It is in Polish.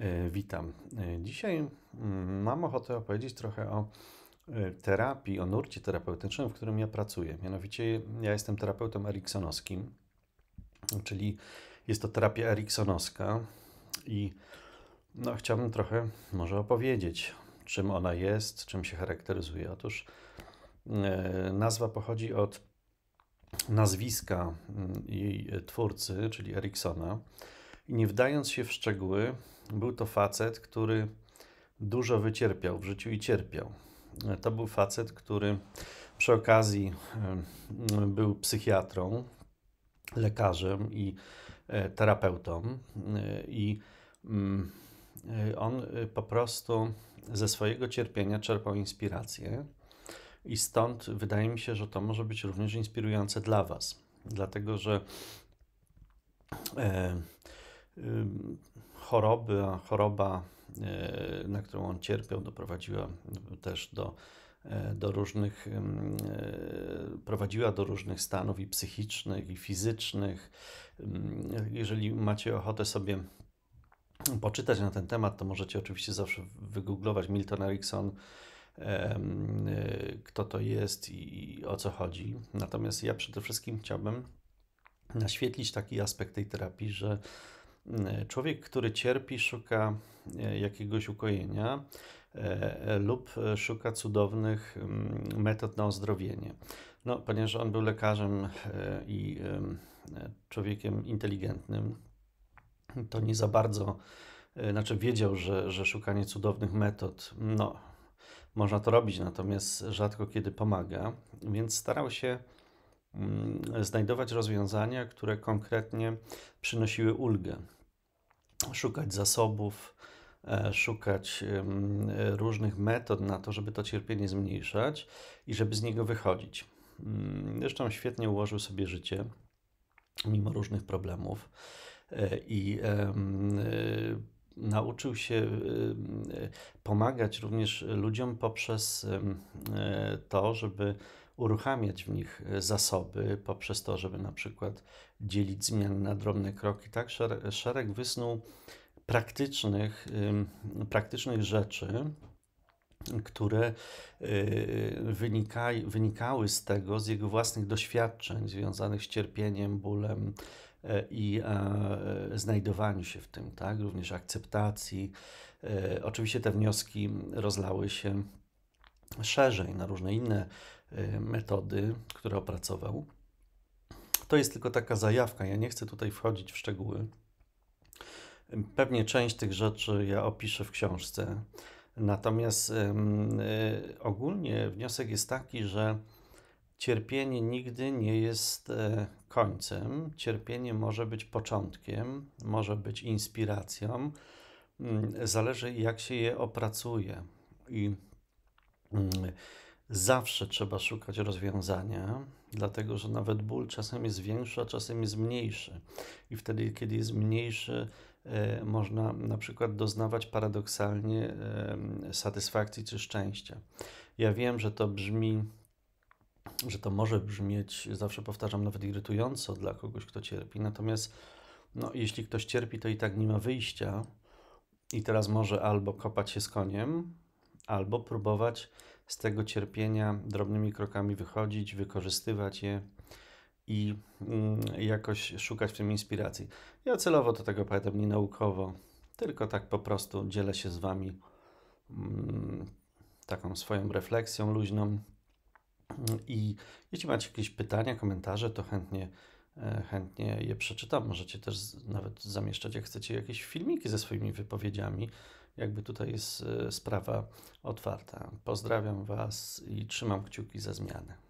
E, witam. E, dzisiaj mm, mam ochotę opowiedzieć trochę o e, terapii, o nurcie terapeutycznym, w którym ja pracuję. Mianowicie ja jestem terapeutą eriksonowskim, czyli jest to terapia eriksonowska i no, chciałbym trochę może opowiedzieć, czym ona jest, czym się charakteryzuje. Otóż nazwa pochodzi od nazwiska mm, jej twórcy, czyli Eriksona i nie wdając się w szczegóły, był to facet, który dużo wycierpiał w życiu i cierpiał. To był facet, który przy okazji był psychiatrą, lekarzem i e, terapeutą. E, I mm, e, on po prostu ze swojego cierpienia czerpał inspirację. I stąd wydaje mi się, że to może być również inspirujące dla Was, dlatego że choroby, a choroba, e, na którą on cierpiał, doprowadziła e, też do, e, do różnych, prowadziła do różnych stanów i psychicznych, i fizycznych. Jeżeli macie ochotę sobie poczytać na ten temat, to możecie oczywiście zawsze wygooglować Milton Erickson, kto to jest i o co chodzi. Natomiast ja przede wszystkim chciałbym naświetlić taki aspekt tej terapii, że E, człowiek, który cierpi, szuka e, jakiegoś ukojenia e, lub szuka cudownych mm, metod na ozdrowienie. No, ponieważ on był lekarzem i człowiekiem inteligentnym, to nie za bardzo, znaczy wiedział, że, że szukanie cudownych metod, no, można to robić, natomiast rzadko kiedy pomaga, więc starał się Mm, znajdować rozwiązania, które konkretnie przynosiły ulgę, szukać zasobów, e, szukać różnych metod na to, żeby to cierpienie zmniejszać i żeby z niego wychodzić. Mm, zresztą świetnie ułożył sobie życie, mimo różnych problemów, e, i e, nauczył się pomagać również ludziom poprzez to, żeby uruchamiać w nich e, zasoby poprzez to, żeby na przykład dzielić zmiany na drobne kroki. Tak, szereg wysnuł praktycznych, praktycznych rzeczy, które y, wynikały z tego, z jego własnych doświadczeń związanych z cierpieniem, bólem e, i e, znajdowaniu się w tym, tak? również akceptacji. Oczywiście te wnioski rozlały się szerzej na różne inne Y, metody, które opracował. To jest tylko taka zajawka. Ja nie chcę tutaj wchodzić w szczegóły. Pewnie część tych rzeczy ja opiszę w książce. Natomiast y, y, ogólnie wniosek jest taki, że cierpienie nigdy nie jest końcem. Cierpienie może być początkiem, może być inspiracją. Mm, zależy, jak się je opracuje. I mm, Zawsze trzeba szukać rozwiązania, dlatego że nawet ból czasem jest większy, a czasem jest mniejszy. I wtedy, kiedy jest mniejszy, e, można na przykład doznawać paradoksalnie e, satysfakcji czy szczęścia. Ja wiem, że to brzmi, że to może brzmieć, zawsze powtarzam, nawet irytująco dla kogoś, kto cierpi. Natomiast no, jeśli ktoś cierpi, to i tak nie ma wyjścia. I teraz może albo kopać się z koniem, albo próbować z tego cierpienia drobnymi krokami wychodzić, wykorzystywać je i mm, jakoś szukać w tym inspiracji. Ja celowo do tego powiem nie naukowo, tylko tak po prostu dzielę się z Wami mm, taką swoją refleksją luźną. I jeśli macie jakieś pytania, komentarze, to chętnie, e, chętnie je przeczytam. Możecie też nawet zamieszczać, jak chcecie, jakieś filmiki ze swoimi wypowiedziami jakby tutaj jest e, sprawa otwarta. Pozdrawiam Was i trzymam kciuki za zmiany.